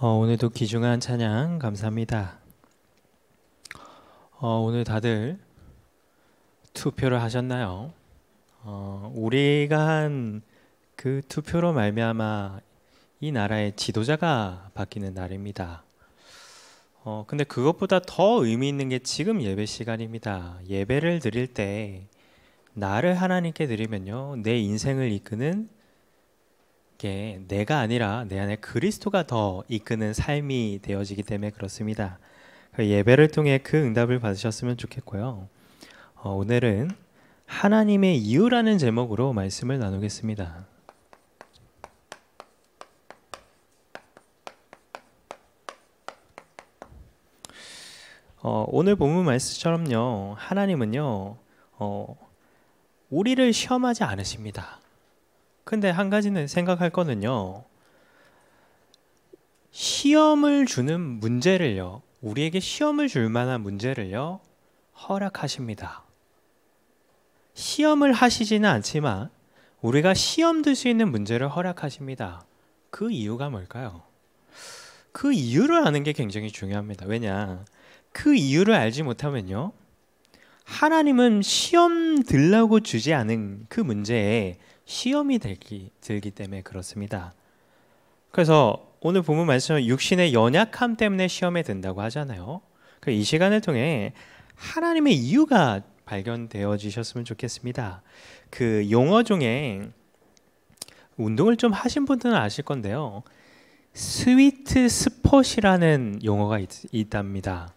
어, 오늘도 귀중한 찬양 감사합니다. 어, 오늘 다들 투표를 하셨나요? 어, 우리가 한 그 투표로 말미암아 이 나라의 지도자가 바뀌는 날입니다. 어, 근데 그것보다 더 의미 있는 게 지금 예배 시간입니다. 예배를 드릴 때 나를 하나님께 드리면요, 내 인생을 이끄는 이게 내가 아니라 내 안에 그리스도가 더 이끄는 삶이 되어지기 때문에 그렇습니다. 그 예배를 통해 그 응답을 받으셨으면 좋겠고요. 어, 오늘은 하나님의 이유라는 제목으로 말씀을 나누겠습니다. 어, 오늘 본문 말씀처럼요, 하나님은요, 어, 우리를 시험하지 않으십니다. 근데 한 가지는 생각할 거는요. 시험을 주는 문제를요. 우리에게 시험을 줄 만한 문제를요. 허락하십니다. 시험을 하시지는 않지만 우리가 시험 들 수 있는 문제를 허락하십니다. 그 이유가 뭘까요? 그 이유를 아는 게 굉장히 중요합니다. 왜냐? 그 이유를 알지 못하면요. 하나님은 시험 들라고 주지 않은 그 문제에 시험이 들기, 들기 때문에 그렇습니다. 그래서 오늘 본문 말씀은 육신의 연약함 때문에 시험에 든다고 하잖아요. 이 시간을 통해 하나님의 이유가 발견되어지셨으면 좋겠습니다. 그 용어 중에 운동을 좀 하신 분들은 아실 건데요. 스위트 스폿이라는 용어가 있, 답니다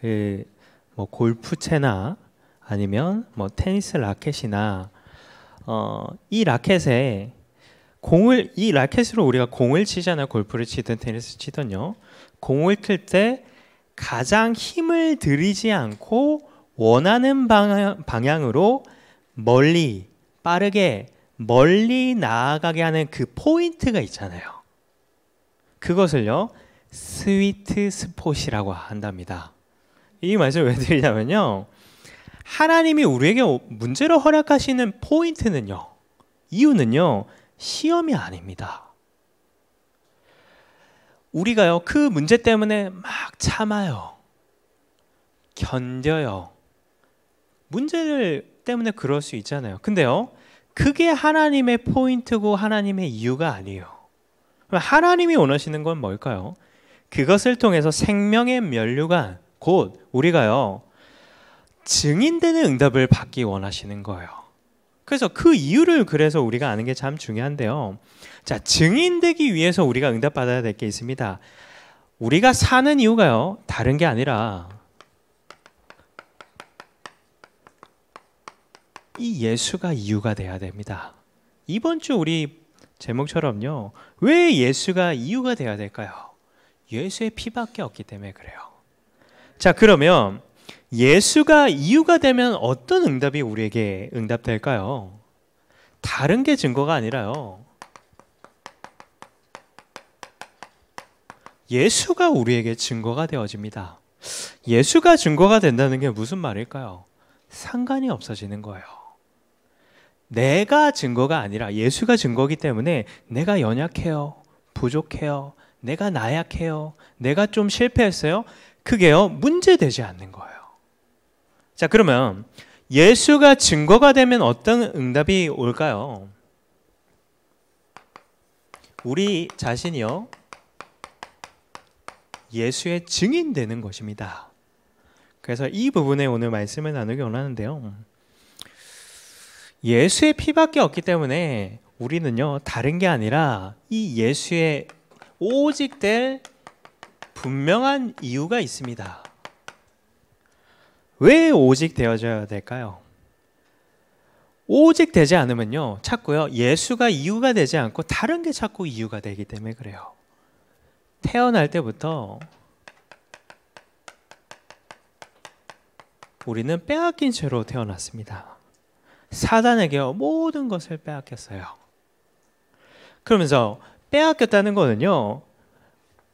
그 뭐 골프채나 아니면 뭐 테니스 라켓이나 어, 이 라켓에 공을 이 라켓으로 우리가 공을 치잖아요. 골프를 치든 테니스 치든요. 공을 틀때 가장 힘을 들이지 않고 원하는 방향, 방향으로 멀리 빠르게 멀리 나아가게 하는 그 포인트가 있잖아요. 그것을요. 스위트 스폿이라고 한답니다. 이 말씀을 왜 드리냐면요. 하나님이 우리에게 문제로 허락하시는 포인트는요. 이유는요. 시험이 아닙니다. 우리가요. 그 문제 때문에 막 참아요. 견뎌요. 문제를 때문에 그럴 수 있잖아요. 근데요. 그게 하나님의 포인트고 하나님의 이유가 아니에요. 하나님이 원하시는 건 뭘까요? 그것을 통해서 생명의 면류관 곧 우리가요. 증인되는 응답을 받기 원하시는 거예요. 그래서 그 이유를 그래서 우리가 아는 게 참 중요한데요. 자, 증인되기 위해서 우리가 응답받아야 될 게 있습니다. 우리가 사는 이유가요, 다른 게 아니라 이 예수가 이유가 돼야 됩니다. 이번 주 우리 제목처럼요. 왜 예수가 이유가 돼야 될까요? 예수의 피밖에 없기 때문에 그래요. 자, 그러면 예수가 이유가 되면 어떤 응답이 우리에게 응답될까요? 다른 게 증거가 아니라요. 예수가 우리에게 증거가 되어집니다. 예수가 증거가 된다는 게 무슨 말일까요? 상관이 없어지는 거예요. 내가 증거가 아니라 예수가 증거기 때문에 내가 연약해요. 부족해요. 내가 나약해요. 내가 좀 실패했어요. 그게요. 문제되지 않는 거예요. 자, 그러면 예수가 증거가 되면 어떤 응답이 올까요? 우리 자신이요. 예수의 증인 되는 것입니다. 그래서 이 부분에 오늘 말씀을 나누기 원하는데요. 예수의 피밖에 없기 때문에 우리는요, 다른 게 아니라 이 예수의 오직 될 분명한 이유가 있습니다. 왜 오직 되어져야 될까요? 오직 되지 않으면요. 자꾸요. 예수가 이유가 되지 않고 다른 게 자꾸 이유가 되기 때문에 그래요. 태어날 때부터 우리는 빼앗긴 채로 태어났습니다. 사단에게 모든 것을 빼앗겼어요. 그러면서 빼앗겼다는 거는요.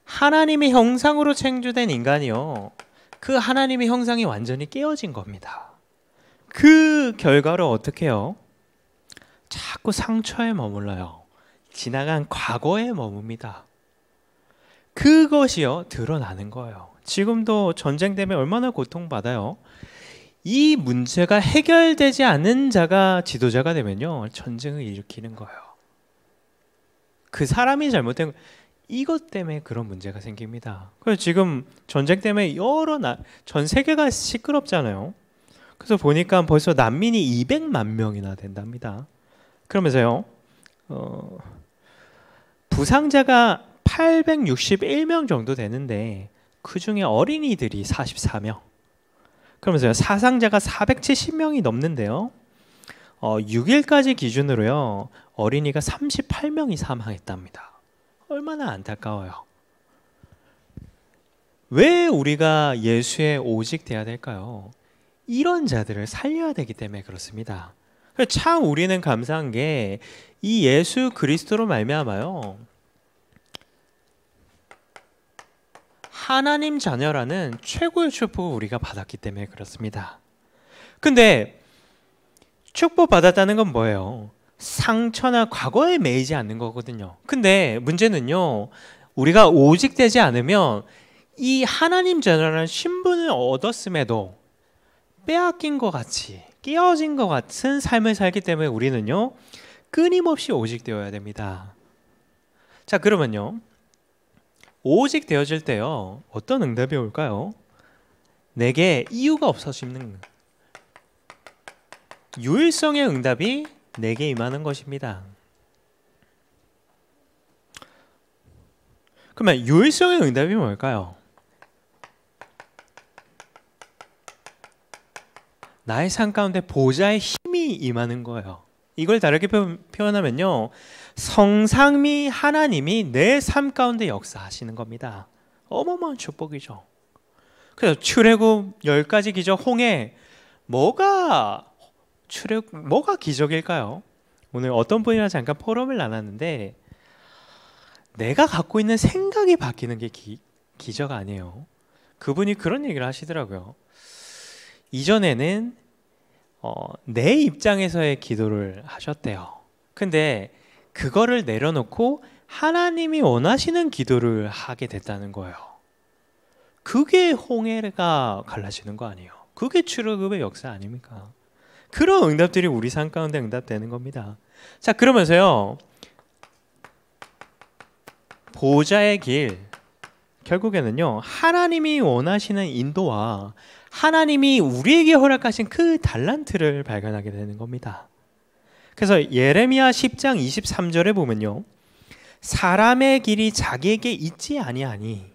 하나님의 형상으로 창조된 인간이요. 그 하나님의 형상이 완전히 깨어진 겁니다. 그 결과로 어떻게 해요? 자꾸 상처에 머물러요. 지나간 과거에 머뭅니다. 그것이요, 드러나는 거예요. 지금도 전쟁 때문에 얼마나 고통받아요. 이 문제가 해결되지 않은 자가 지도자가 되면요, 전쟁을 일으키는 거예요. 그 사람이 잘못된 이것 때문에 그런 문제가 생깁니다. 그래서 지금 전쟁 때문에 여러 나, 전 세계가 시끄럽잖아요. 그래서 보니까 벌써 난민이 200만 명이나 된답니다. 그러면서요, 어, 부상자가 861명 정도 되는데 그 중에 어린이들이 44명. 그러면서요, 사상자가 470명이 넘는데요. 어, 6일까지 기준으로요, 어린이가 38명이 사망했답니다. 얼마나 안타까워요. 왜 우리가 예수의 오직 돼야 될까요? 이런 자들을 살려야 되기 때문에 그렇습니다. 참 우리는 감사한 게 이 예수 그리스도로 말미암아요. 하나님 자녀라는 최고의 축복을 우리가 받았기 때문에 그렇습니다. 근데 축복 받았다는 건 뭐예요? 상처나 과거에 매이지 않는 거거든요. 근데 문제는요, 우리가 오직되지 않으면 이 하나님 전하는 신분을 얻었음에도 빼앗긴 것 같이 깨어진 것 같은 삶을 살기 때문에 우리는요 끊임없이 오직되어야 됩니다. 자 그러면요 오직 되어질 때요 어떤 응답이 올까요? 내게 이유가 없어지는 유일성의 응답이 내게 임하는 것입니다. 그러면 유일성의 응답이 뭘까요? 나의 삶 가운데 보좌의 힘이 임하는 거예요. 이걸 다르게 표현하면요. 성상미 하나님이 내 삶 가운데 역사하시는 겁니다. 어마어마한 축복이죠. 그래서 출애굽 1가지 기적 홍해 뭐가 출애굽 뭐가 기적일까요? 오늘 어떤 분이랑 잠깐 포럼을 나눴는데 내가 갖고 있는 생각이 바뀌는 게 기, 기적 아니에요. 그분이 그런 얘기를 하시더라고요. 이전에는 어, 내 입장에서의 기도를 하셨대요. 근데 그거를 내려놓고 하나님이 원하시는 기도를 하게 됐다는 거예요. 그게 홍해가 갈라지는 거 아니에요. 그게 출애굽의 역사 아닙니까? 그런 응답들이 우리 삶 가운데 응답되는 겁니다. 자, 그러면서요. 보좌의 길 결국에는요. 하나님이 원하시는 인도와 하나님이 우리에게 허락하신 그 달란트를 발견하게 되는 겁니다. 그래서 예레미야 10장 23절에 보면요. 사람의 길이 자기에게 있지 아니하니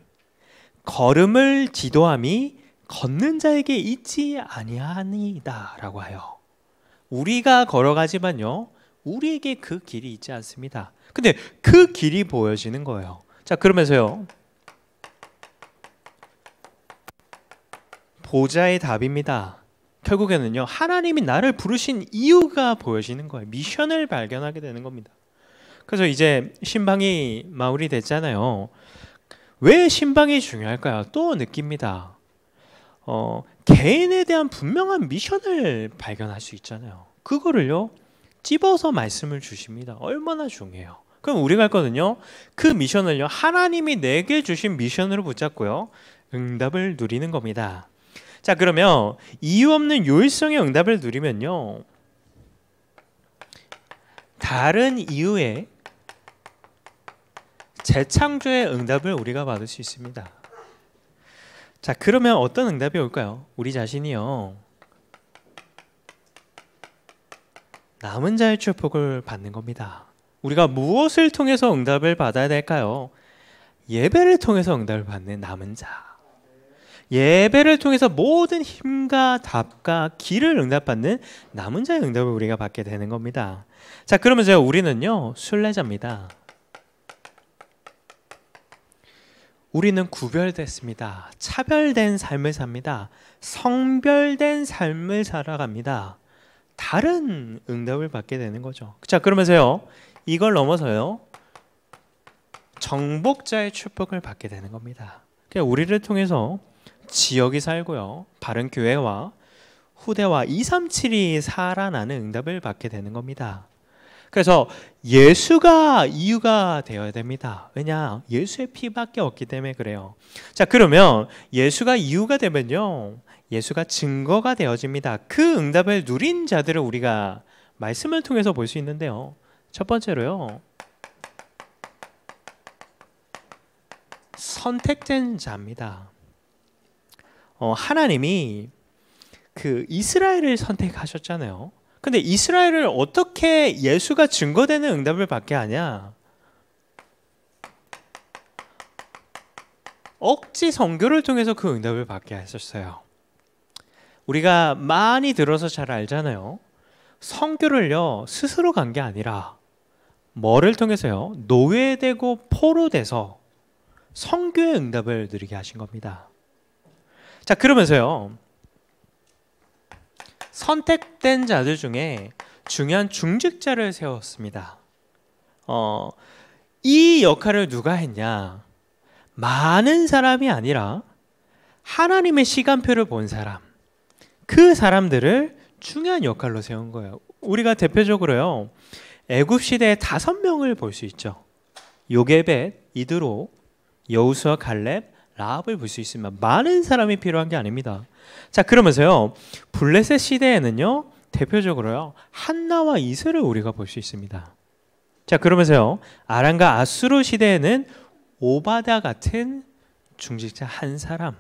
걸음을 지도함이 걷는 자에게 있지 아니하니다라고 해요. 우리가 걸어가지만요. 우리에게 그 길이 있지 않습니다. 근데 그 길이 보여지는 거예요. 자, 그러면서요. 보좌의 답입니다. 결국에는요. 하나님이 나를 부르신 이유가 보여지는 거예요. 미션을 발견하게 되는 겁니다. 그래서 이제 신방이 마무리됐잖아요. 왜 신방이 중요할까요? 또 느낍니다. 어, 개인에 대한 분명한 미션을 발견할 수 있잖아요. 그거를요 찝어서 말씀을 주십니다. 얼마나 중요해요. 그럼 우리가 했거든요. 그 미션을요 하나님이 내게 주신 미션으로 붙잡고요 응답을 누리는 겁니다. 자 그러면 이유 없는 요일성의 응답을 누리면요 다른 이유의 재창조의 응답을 우리가 받을 수 있습니다. 자 그러면 어떤 응답이 올까요? 우리 자신이요 남은 자의 축복을 받는 겁니다. 우리가 무엇을 통해서 응답을 받아야 될까요? 예배를 통해서 응답을 받는 남은 자. 예배를 통해서 모든 힘과 답과 길을 응답받는 남은 자의 응답을 우리가 받게 되는 겁니다. 자, 그러면 제 우리는요, 순례자입니다. 우리는 구별됐습니다. 차별된 삶을 삽니다. 성별된 삶을 살아갑니다. 다른 응답을 받게 되는 거죠. 자, 그러면서요. 이걸 넘어서요. 정복자의 축복을 받게 되는 겁니다. 그냥 우리를 통해서 지역이 살고요. 바른 교회와 후대와 2, 3, 7이 살아나는 응답을 받게 되는 겁니다. 그래서 예수가 이유가 되어야 됩니다. 왜냐? 예수의 피밖에 없기 때문에 그래요. 자, 그러면 예수가 이유가 되면요. 예수가 증거가 되어집니다. 그 응답을 누린 자들을 우리가 말씀을 통해서 볼 수 있는데요. 첫 번째로요. 선택된 자입니다. 어, 하나님이 그 이스라엘을 선택하셨잖아요. 근데 이스라엘을 어떻게 예수가 증거되는 응답을 받게 하냐? 억지 성교를 통해서 그 응답을 받게 했었어요. 우리가 많이 들어서 잘 알잖아요. 선교를요 스스로 간 게 아니라 뭐를 통해서요 노예되고 포로 돼서 선교의 응답을 드리게 하신 겁니다. 자 그러면서요 선택된 자들 중에 중요한 중직자를 세웠습니다. 어, 이 역할을 누가 했냐? 많은 사람이 아니라 하나님의 시간표를 본 사람. 그 사람들을 중요한 역할로 세운 거예요. 우리가 대표적으로요. 애굽 시대에 다섯 명을 볼 수 있죠. 요게벳, 이드로, 여우수와 갈렙, 라합을 볼 수 있습니다. 많은 사람이 필요한 게 아닙니다. 자 그러면서요 블레셋 시대에는요 대표적으로요 한나와 이슬을 우리가 볼 수 있습니다. 자 그러면서요 아람과 아수르 시대에는 오바다 같은 중직자 한 사람.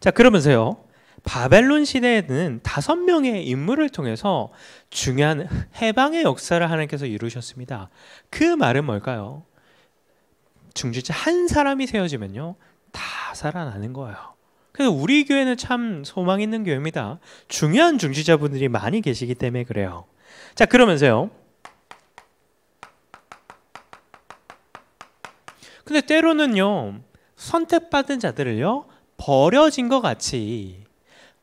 자 그러면서요 바벨론 시대에는 다섯 명의 인물을 통해서 중요한 해방의 역사를 하나님께서 이루셨습니다. 그 말은 뭘까요? 중직자 한 사람이 세워지면요 다 살아나는 거예요. 그래서 우리 교회는 참 소망 있는 교회입니다. 중요한 중지자분들이 많이 계시기 때문에 그래요. 자, 그러면서요. 근데 때로는요. 선택받은 자들을요. 버려진 것 같이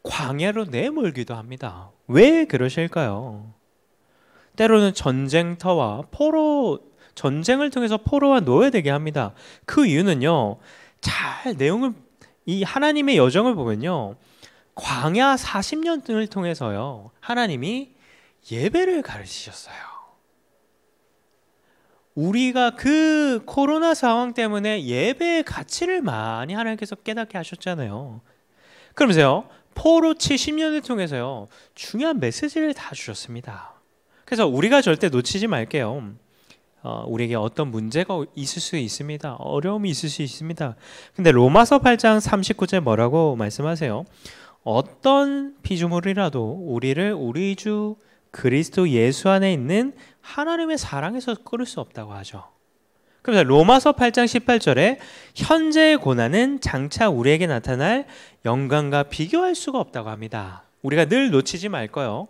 광야로 내몰기도 합니다. 왜 그러실까요? 때로는 전쟁터와 포로 전쟁을 통해서 포로와 노예되게 합니다. 그 이유는요. 잘 내용을 이 하나님의 여정을 보면요. 광야 40년 등을 통해서요. 하나님이 예배를 가르치셨어요. 우리가 그 코로나 상황 때문에 예배의 가치를 많이 하나님께서 깨닫게 하셨잖아요. 그러면서요. 포로 70년을 통해서요. 중요한 메시지를 다 주셨습니다. 그래서 우리가 절대 놓치지 말게요. 어, 우리에게 어떤 문제가 있을 수 있습니다. 어려움이 있을 수 있습니다. 근데 로마서 8장 39절 뭐라고 말씀하세요? 어떤 피조물이라도 우리를 우리 주 그리스도 예수 안에 있는 하나님의 사랑에서 끌을 수 없다고 하죠. 그래서 로마서 8장 18절에 현재의 고난은 장차 우리에게 나타날 영광과 비교할 수가 없다고 합니다. 우리가 늘 놓치지 말거요.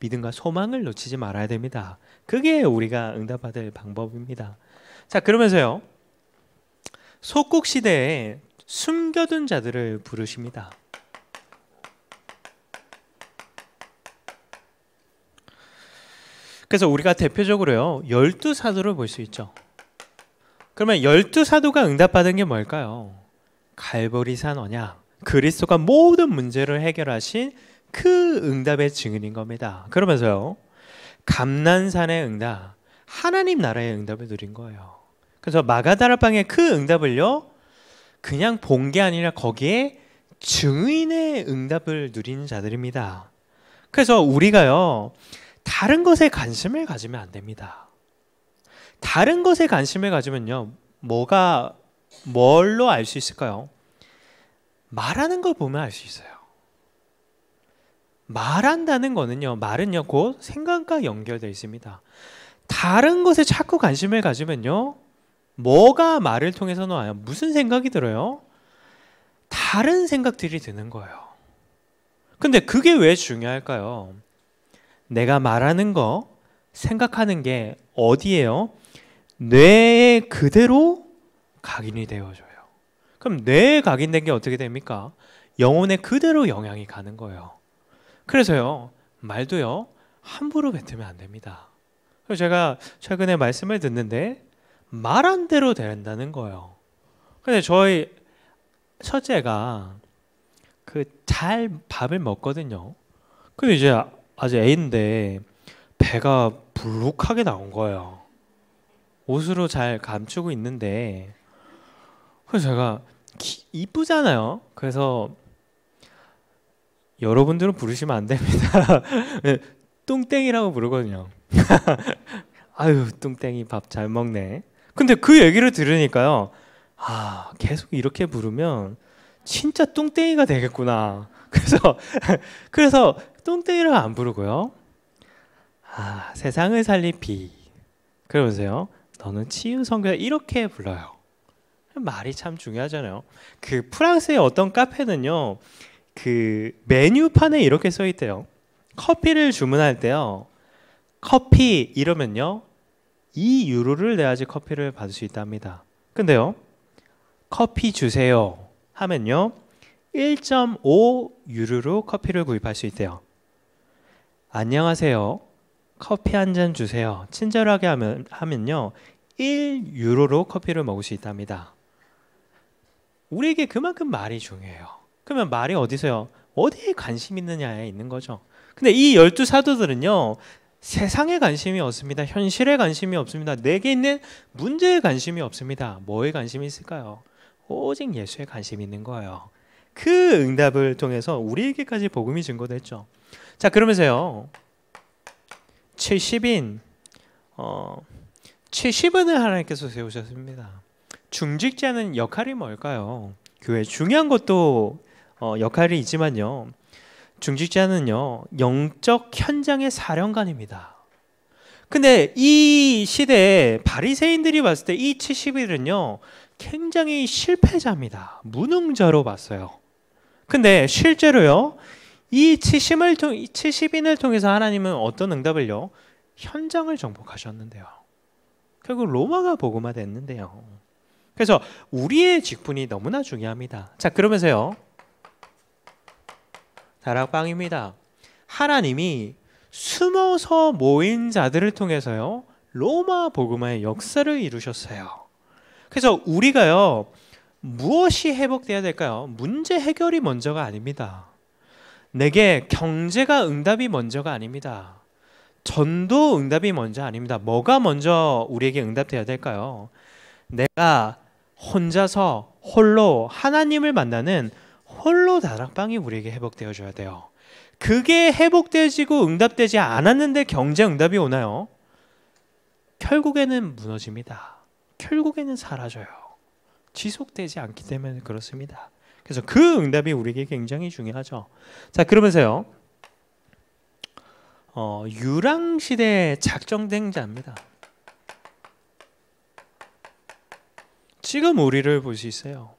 믿음과 소망을 놓치지 말아야 됩니다. 그게 우리가 응답받을 방법입니다. 자, 그러면서요. 속국 시대에 숨겨둔 자들을 부르십니다. 그래서 우리가 대표적으로요. 열두 사도를 볼 수 있죠. 그러면 열두 사도가 응답받은 게 뭘까요? 갈보리산 언약. 그리스도가 모든 문제를 해결하신 그 응답의 증인인 겁니다. 그러면서요. 감난산의 응답, 하나님 나라의 응답을 누린 거예요. 그래서 마가다라방의 그 응답을요, 그냥 본 게 아니라 거기에 증인의 응답을 누린 자들입니다. 그래서 우리가요, 다른 것에 관심을 가지면 안 됩니다. 다른 것에 관심을 가지면요, 뭐가, 뭘로 알 수 있을까요? 말하는 걸 보면 알 수 있어요. 말한다는 거는요. 말은요. 곧 생각과 연결되어 있습니다. 다른 것에 자꾸 관심을 가지면요. 뭐가 말을 통해서 나와요? 무슨 생각이 들어요? 다른 생각들이 드는 거예요. 근데 그게 왜 중요할까요? 내가 말하는 거, 생각하는 게 어디예요? 뇌에 그대로 각인이 되어줘요. 그럼 뇌에 각인된 게 어떻게 됩니까? 영혼에 그대로 영향이 가는 거예요. 그래서요 말도요 함부로 뱉으면 안 됩니다. 그래서 제가 최근에 말씀을 듣는데 말한 대로 된다는 거예요. 근데 저희 첫째가 그 잘 밥을 먹거든요. 근데 이제 아직 애인데 배가 불룩하게 나온 거예요. 옷으로 잘 감추고 있는데 그래서 제가 이쁘잖아요. 그래서 여러분들은 부르시면 안 됩니다. 예, 뚱땡이라고 부르거든요. 아유, 뚱땡이 밥 잘 먹네. 근데 그 얘기를 들으니까요. 아, 계속 이렇게 부르면 진짜 뚱땡이가 되겠구나. 그래서 그래서 뚱땡이를 안 부르고요. 아, 세상을 살릴 비. 그러면서요. 너는 치유 성교사 이렇게 불러요. 말이 참 중요하잖아요. 그 프랑스의 어떤 카페는요. 그 메뉴판에 이렇게 써 있대요. 커피를 주문할 때요. 커피 이러면요. 이유로를 내야지 커피를 받을 수 있답니다. 근데요. 커피 주세요 하면요. 1.5유로로 커피를 구입할 수 있대요. 안녕하세요. 커피 한 잔 주세요. 친절하게 하면, 하면요. 1유로로 커피를 먹을 수 있답니다. 우리에게 그만큼 말이 중요해요. 그러면 말이 어디서요? 어디에 관심 있느냐에 있는 거죠. 근데 이 열두 사도들은요. 세상에 관심이 없습니다. 현실에 관심이 없습니다. 내게 있는 문제에 관심이 없습니다. 뭐에 관심이 있을까요? 오직 예수에 관심이 있는 거예요. 그 응답을 통해서 우리에게까지 복음이 증거됐죠. 자, 그러면서요. 70인 어7 0은을 하나님께서 세우셨습니다. 중직자는 역할이 뭘까요? 교회 중요한 것도 어, 역할이 있지만요. 중직자는요. 영적 현장의 사령관입니다. 근데 이 시대에 바리새인들이 봤을 때 이 70일은요. 굉장히 실패자입니다. 무능자로 봤어요. 근데 실제로요. 이 70을 통, 70인을 통해서 하나님은 어떤 응답을요? 현장을 정복하셨는데요. 결국 로마가 복음화됐는데요. 그래서 우리의 직분이 너무나 중요합니다. 자, 그러면서요. 다락방입니다. 하나님이 숨어서 모인 자들을 통해서요. 로마 복음화의 역사를 이루셨어요. 그래서 우리가요. 무엇이 회복돼야 될까요? 문제 해결이 먼저가 아닙니다. 내게 경제가 응답이 먼저가 아닙니다. 전도 응답이 먼저 아닙니다. 뭐가 먼저 우리에게 응답돼야 될까요? 내가 혼자서 홀로 하나님을 만나는 홀로 다락방이 우리에게 회복되어 줘야 돼요. 그게 회복되지고 응답되지 않았는데 경제 응답이 오나요? 결국에는 무너집니다. 결국에는 사라져요. 지속되지 않기 때문에 그렇습니다. 그래서 그 응답이 우리에게 굉장히 중요하죠. 자, 그러면서요. 어, 유랑 시대에 작정된 자입니다. 지금 우리를 볼 수 있어요.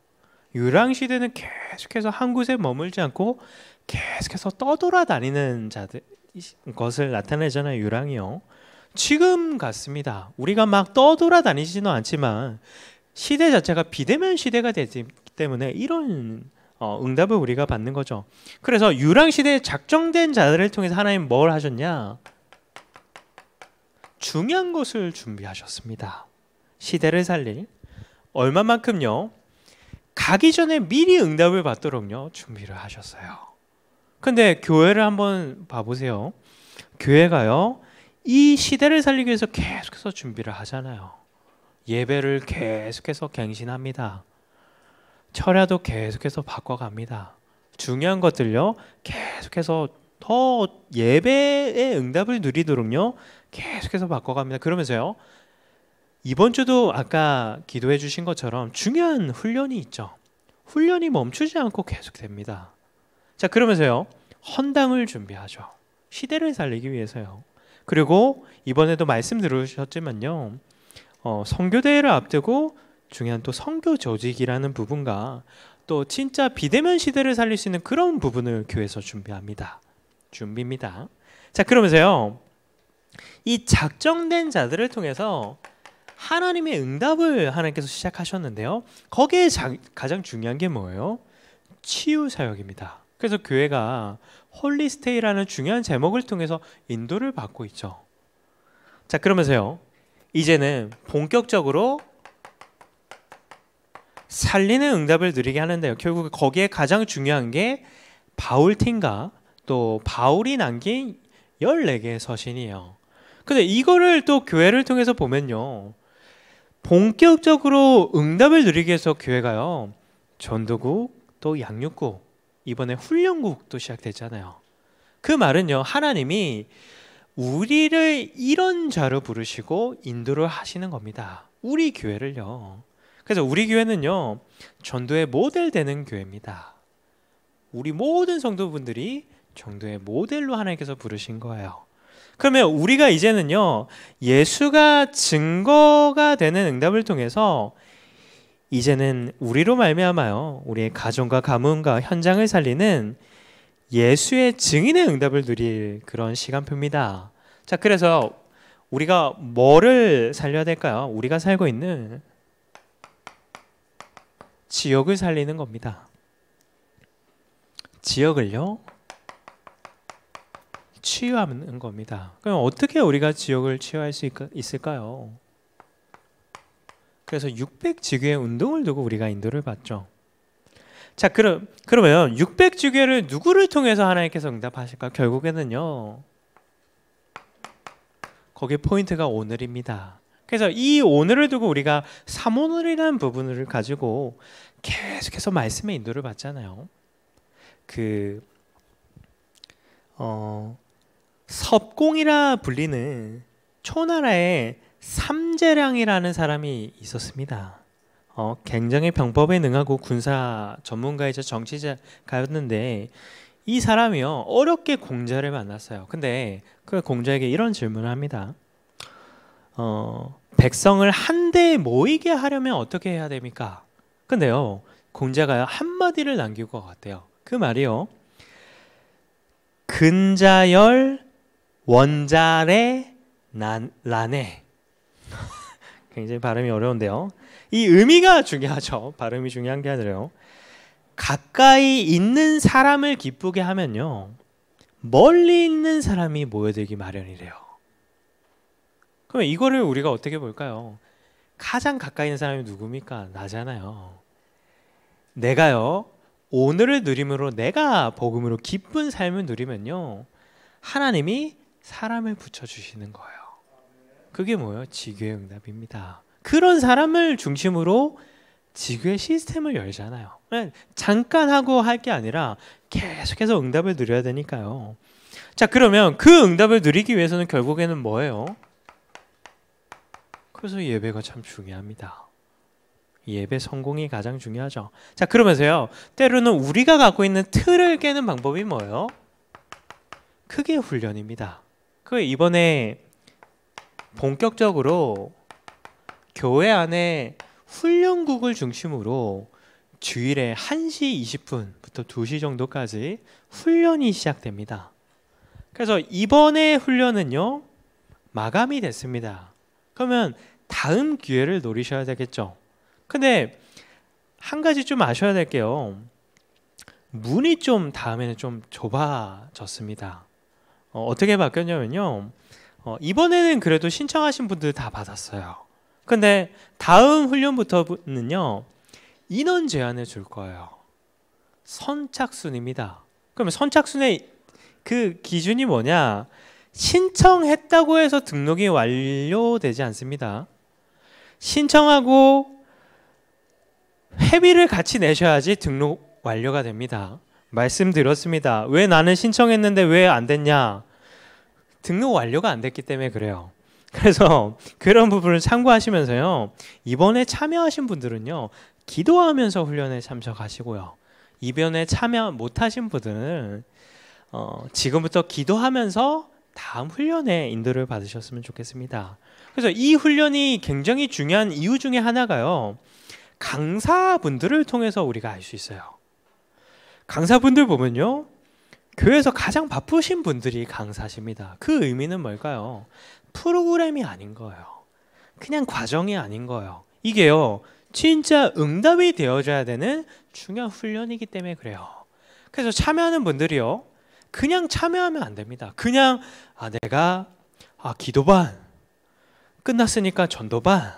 유랑 시대는 계속해서 한 곳에 머물지 않고 계속해서 떠돌아다니는 자들 것을 나타내잖아요. 유랑이요. 지금 같습니다. 우리가 막 떠돌아다니지는 않지만 시대 자체가 비대면 시대가 되기 때문에 이런 어, 응답을 우리가 받는 거죠. 그래서 유랑 시대에 작정된 자들을 통해서 하나님 뭘 하셨냐? 중요한 것을 준비하셨습니다. 시대를 살릴 얼마만큼요? 가기 전에 미리 응답을 받도록요 준비를 하셨어요. 근데 교회를 한번 봐보세요. 교회가요 이 시대를 살리기 위해서 계속해서 준비를 하잖아요. 예배를 계속해서 갱신합니다. 철야도 계속해서 바꿔갑니다. 중요한 것들요 계속해서 더 예배의 응답을 누리도록요 계속해서 바꿔갑니다. 그러면서요 이번 주도 아까 기도해 주신 것처럼 중요한 훈련이 있죠. 훈련이 멈추지 않고 계속됩니다. 자, 그러면서요. 헌당을 준비하죠. 시대를 살리기 위해서요. 그리고 이번에도 말씀 들으셨지만요. 어, 성교대회를 앞두고 중요한 또 성교 조직이라는 부분과 또 진짜 비대면 시대를 살릴 수 있는 그런 부분을 교회에서 준비합니다. 준비입니다. 자, 그러면서요. 이 작정된 자들을 통해서 하나님의 응답을 하나님께서 시작하셨는데요. 거기에 장, 가장 중요한 게 뭐예요? 치유 사역입니다. 그래서 교회가 홀리스테이라는 중요한 제목을 통해서 인도를 받고 있죠. 자, 그러면서요. 이제는 본격적으로 살리는 응답을 드리게 하는데요. 결국 거기에 가장 중요한 게 바울틴과 또 바울이 남긴 14개의 서신이에요. 근데 이거를 또 교회를 통해서 보면요. 본격적으로 응답을 누리기 위해서 교회가요. 전도국 또 양육국 이번에 훈련국도 시작됐잖아요. 그 말은요. 하나님이 우리를 이런 자로 부르시고 인도를 하시는 겁니다. 우리 교회를요. 그래서 우리 교회는요. 전도의 모델 되는 교회입니다. 우리 모든 성도분들이 전도의 모델로 하나님께서 부르신 거예요. 그러면 우리가 이제는요, 예수가 증거가 되는 응답을 통해서 이제는 우리로 말미암아요. 우리의 가정과 가문과 현장을 살리는 예수의 증인의 응답을 누릴 그런 시간표입니다. 자, 그래서 우리가 뭐를 살려야 될까요? 우리가 살고 있는 지역을 살리는 겁니다. 지역을요? 치유하는 겁니다. 그럼 어떻게 우리가 지옥을 치유할 수 있을까요? 그래서 600지교의 운동을 두고 우리가 인도를 받죠. 자, 그럼 그러면 600지교를 누구를 통해서 하나님께서 응답하실까? 결국에는요. 거기에 포인트가 오늘입니다. 그래서 이 오늘을 두고 우리가 삼오늘이라는 부분을 가지고 계속해서 말씀의 인도를 받잖아요. 그 어, 섭공이라 불리는 초나라의 삼재량이라는 사람이 있었습니다. 어, 굉장히 병법에 능하고 군사 전문가이자 정치자였는데 이 사람이요 어렵게 공자를 만났어요. 근데 그 공자에게 이런 질문을 합니다. 어, 백성을 한데 모이게 하려면 어떻게 해야 됩니까? 근데요 공자가 한 마디를 남기고 같아요. 그 말이요 근자열 원자레 난, 란에 굉장히 발음이 어려운데요. 이 의미가 중요하죠. 발음이 중요한 게 아니라요. 가까이 있는 사람을 기쁘게 하면요. 멀리 있는 사람이 모여들기 마련이래요. 그럼 이거를 우리가 어떻게 볼까요? 가장 가까이 있는 사람이 누굽니까? 나잖아요. 내가요. 오늘을 누림으로 내가 복음으로 기쁜 삶을 누리면요. 하나님이 사람을 붙여주시는 거예요. 그게 뭐예요? 지교의 응답입니다. 그런 사람을 중심으로 지교의 시스템을 열잖아요. 잠깐 하고 할 게 아니라 계속해서 응답을 누려야 되니까요. 자, 그러면 그 응답을 누리기 위해서는 결국에는 뭐예요? 그래서 예배가 참 중요합니다. 예배 성공이 가장 중요하죠. 자, 그러면서요. 때로는 우리가 갖고 있는 틀을 깨는 방법이 뭐예요? 크게 훈련입니다. 그 이번에 본격적으로 교회 안에 훈련국을 중심으로 주일에 1시 20분부터 2시 정도까지 훈련이 시작됩니다. 그래서 이번에 훈련은요, 마감이 됐습니다. 그러면 다음 기회를 노리셔야 되겠죠. 근데 한 가지 좀 아셔야 될 게요. 문이 좀 다음에는 좀 좁아졌습니다. 어, 떻게 바뀌었냐면요. 어, 이번에는 그래도 신청하신 분들 다 받았어요. 근데 다음 훈련부터는요. 인원 제한을 줄 거예요. 선착순입니다. 그러면 선착순의 그 기준이 뭐냐? 신청했다고 해서 등록이 완료되지 않습니다. 신청하고 회비를 같이 내셔야지 등록 완료가 됩니다. 말씀드렸습니다. 왜 나는 신청했는데 왜 안 됐냐? 등록 완료가 안 됐기 때문에 그래요. 그래서 그런 부분을 참고하시면서요. 이번에 참여하신 분들은요. 기도하면서 훈련에 참석하시고요. 이변에 참여 못하신 분들은 어, 지금부터 기도하면서 다음 훈련에 인도를 받으셨으면 좋겠습니다. 그래서 이 훈련이 굉장히 중요한 이유 중에 하나가요. 강사분들을 통해서 우리가 알 수 있어요. 강사분들 보면요. 교회에서 가장 바쁘신 분들이 강사십니다. 그 의미는 뭘까요? 프로그램이 아닌 거예요. 그냥 과정이 아닌 거예요. 이게요. 진짜 응답이 되어줘야 되는 중요한 훈련이기 때문에 그래요. 그래서 참여하는 분들이요. 그냥 참여하면 안 됩니다. 그냥 아 내가 아 기도반 끝났으니까 전도반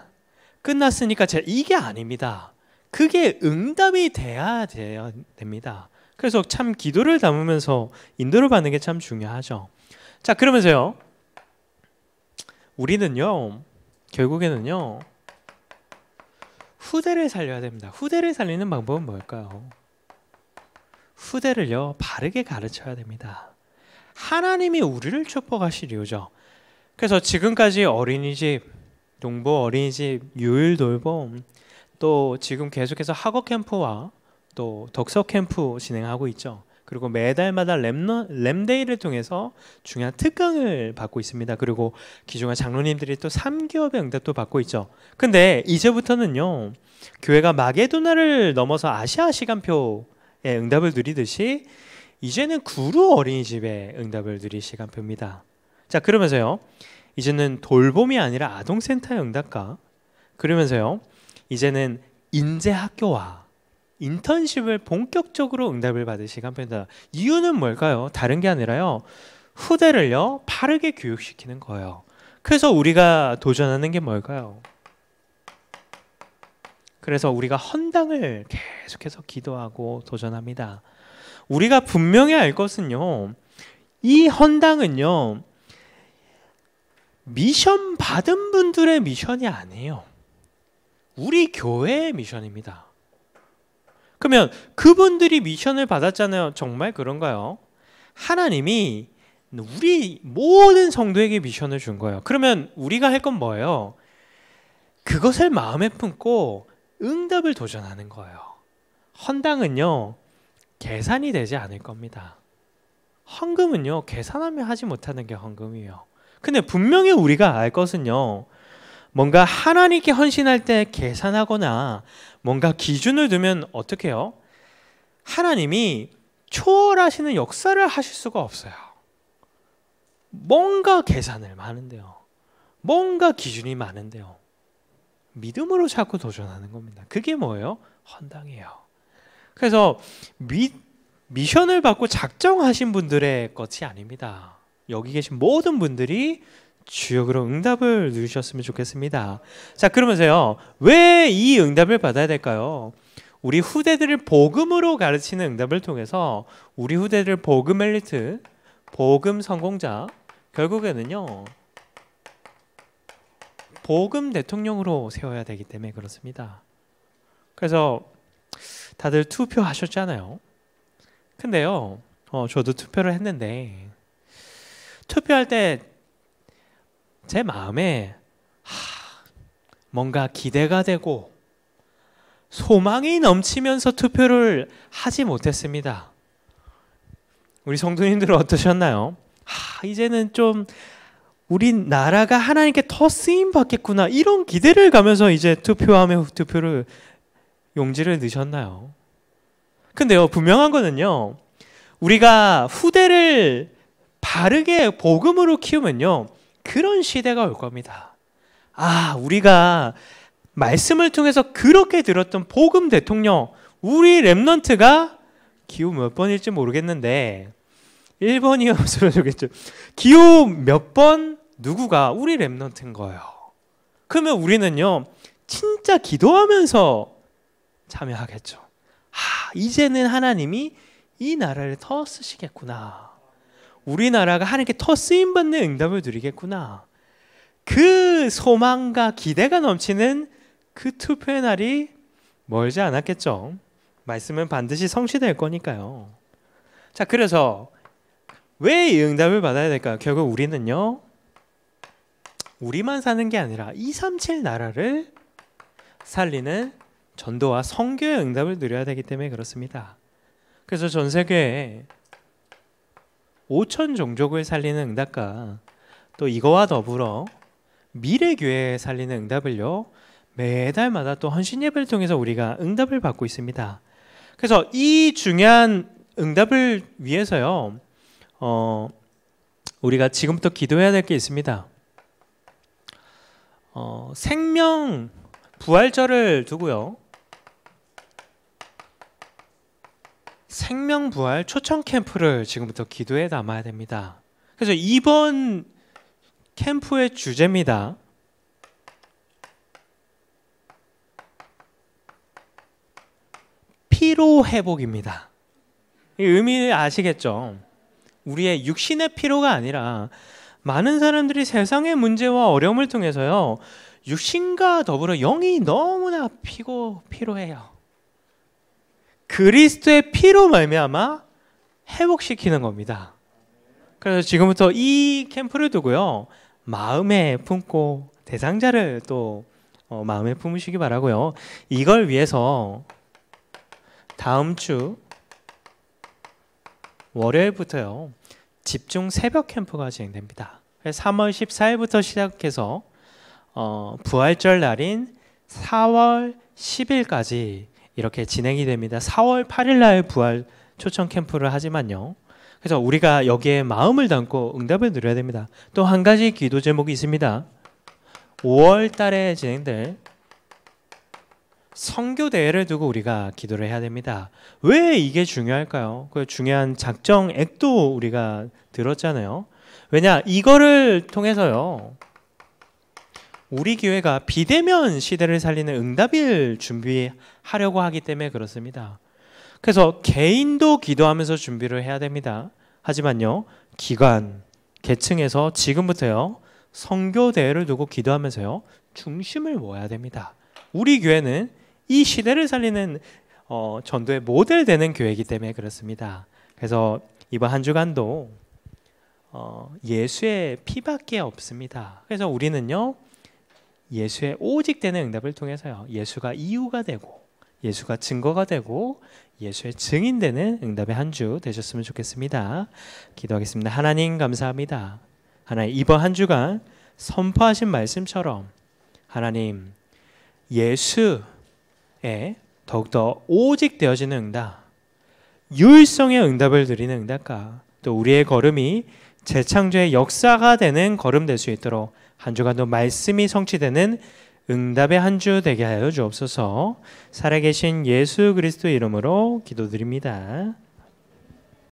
끝났으니까 제 이게 아닙니다. 그게 응답이 돼야 돼야 됩니다. 그래서 참 기도를 담으면서 인도를 받는 게 참 중요하죠. 자, 그러면서요. 우리는요. 결국에는요. 후대를 살려야 됩니다. 후대를 살리는 방법은 뭘까요? 후대를요. 바르게 가르쳐야 됩니다. 하나님이 우리를 축복하시리오죠. 그래서 지금까지 어린이집, 동부 어린이집, 유일 돌봄, 또 지금 계속해서 학업 캠프와 또 덕서 캠프 진행하고 있죠. 그리고 매달마다 램너, 데이를 통해서 중요한 특강을 받고 있습니다. 그리고 기존의 장로님들이 또 3기업의 응답도 받고 있죠. 근데 이제부터는요. 교회가 마게도나를 넘어서 아시아 시간표에 응답을 누리듯이 이제는 구루 어린이집에 응답을 누릴 시간표입니다. 자 그러면서요. 이제는 돌봄이 아니라 아동센터의 응답과 그러면서요. 이제는 인재학교와 인턴십을 본격적으로 응답을 받으시기 한편다 이유는 뭘까요? 다른 게 아니라요. 후대를요 바르게 교육시키는 거예요. 그래서 우리가 도전하는 게 뭘까요? 그래서 우리가 헌당을 계속해서 기도하고 도전합니다. 우리가 분명히 알 것은요, 이 헌당은요, 미션 받은 분들의 미션이 아니에요. 우리 교회의 미션입니다. 그러면 그분들이 미션을 받았잖아요. 정말 그런가요? 하나님이 우리 모든 성도에게 미션을 준 거예요. 그러면 우리가 할 건 뭐예요? 그것을 마음에 품고 응답을 도전하는 거예요. 헌당은요, 계산이 되지 않을 겁니다. 헌금은요, 계산하며 하지 못하는 게 헌금이에요. 근데 분명히 우리가 알 것은요, 뭔가 하나님께 헌신할 때 계산하거나 뭔가 기준을 두면 어떻게 해요? 하나님이 초월하시는 역사를 하실 수가 없어요. 뭔가 계산을 많은데요. 뭔가 기준이 많은데요. 믿음으로 자꾸 도전하는 겁니다. 그게 뭐예요? 헌당이에요. 그래서 미, 미션을 받고 작정하신 분들의 것이 아닙니다. 여기 계신 모든 분들이 주역으로 응답을 누리셨으면 좋겠습니다. 자, 그러면서요. 왜 이 응답을 받아야 될까요? 우리 후대들을 복음으로 가르치는 응답을 통해서 우리 후대들 복음 엘리트, 복음 성공자, 결국에는요. 복음 대통령으로 세워야 되기 때문에 그렇습니다. 그래서 다들 투표하셨잖아요. 근데요. 어, 저도 투표를 했는데 투표할 때제 마음에 하, 뭔가 기대가 되고 소망이 넘치면서 투표를 하지 못했습니다. 우리 성도님들은 어떠셨나요? 하, 이제는 좀 우리 나라가 하나님께 더 쓰임 받겠구나 이런 기대를 가면서 이제 투표하며 투표를 용지를 넣으셨나요? 근데요 분명한 거는요 우리가 후대를 바르게 복음으로 키우면요 그런 시대가 올 겁니다. 아, 우리가 말씀을 통해서 그렇게 들었던 복음 대통령, 우리 랩넌트가 기호 몇 번일지 모르겠는데 1번이요 쓰러졌겠죠. 기호 몇 번 누구가 우리 랩넌트인 거예요. 그러면 우리는요. 진짜 기도하면서 참여하겠죠. 아, 이제는 하나님이 이 나라를 더 쓰시겠구나. 우리나라가 하나님께 더 쓰임 받는 응답을 드리겠구나. 그 소망과 기대가 넘치는 그 투표의 날이 멀지 않았겠죠. 말씀은 반드시 성취될 거니까요. 자, 그래서 왜 이 응답을 받아야 될까요? 결국 우리는요. 우리만 사는 게 아니라 237 나라를 살리는 전도와 성교의 응답을 드려야 되기 때문에 그렇습니다. 그래서 전 세계에 5천 종족을 살리는 응답과 또 이거와 더불어 미래 교회에 살리는 응답을요 매달마다 또 헌신 예배를 통해서 우리가 응답을 받고 있습니다. 그래서 이 중요한 응답을 위해서요 어, 우리가 지금부터 기도해야 될 게 있습니다. 어, 생명 부활절을 두고요 생명 부활 초청 캠프를 지금부터 기도에 담아야 됩니다. 그래서 이번 캠프의 주제입니다. 피로 회복입니다. 의미를 아시겠죠? 우리의 육신의 피로가 아니라 많은 사람들이 세상의 문제와 어려움을 통해서요. 육신과 더불어 영이 너무나 피고 피로해요. 그리스도의 피로 말미암아 회복시키는 겁니다. 그래서 지금부터 이 캠프를 두고요. 마음에 품고 대상자를 또 어, 마음에 품으시기 바라고요. 이걸 위해서 다음 주 월요일부터요. 집중 새벽 캠프가 진행됩니다. 3월 14일부터 시작해서 어, 부활절 날인 4월 10일까지 이렇게 진행이 됩니다. 4월 8일 날 부활 초청 캠프를 하지만요. 그래서 우리가 여기에 마음을 담고 응답을 드려야 됩니다. 또 한 가지 기도 제목이 있습니다. 5월 달에 진행될 성교 대회를 두고 우리가 기도를 해야 됩니다. 왜 이게 중요할까요? 그 중요한 작정액도 우리가 들었잖아요. 왜냐 이거를 통해서요 우리 교회가 비대면 시대를 살리는 응답일 준비하려고 하기 때문에 그렇습니다. 그래서 개인도 기도하면서 준비를 해야 됩니다. 하지만요, 기관, 계층에서 지금부터요, 성교대회를 두고 기도하면서요, 중심을 모아야 됩니다. 우리 교회는 이 시대를 살리는 어, 전도의 모델 되는 교회이기 때문에 그렇습니다. 그래서 이번 한 주간도 어, 예수의 피밖에 없습니다. 그래서 우리는요, 예수의 오직 되는 응답을 통해서요. 예수가 이유가 되고 예수가 증거가 되고 예수의 증인되는 응답의 한 주 되셨으면 좋겠습니다. 기도하겠습니다. 하나님 감사합니다. 하나님 이번 한 주간 선포하신 말씀처럼 하나님 예수에 더욱더 오직 되어지는 응답 유일성의 응답을 드리는 응답과 또 우리의 걸음이 재창조의 역사가 되는 걸음 될 수 있도록 한 주간도 말씀이 성취되는 응답의 한 주 되게 하여 주옵소서. 살아계신 예수 그리스도 이름으로 기도드립니다.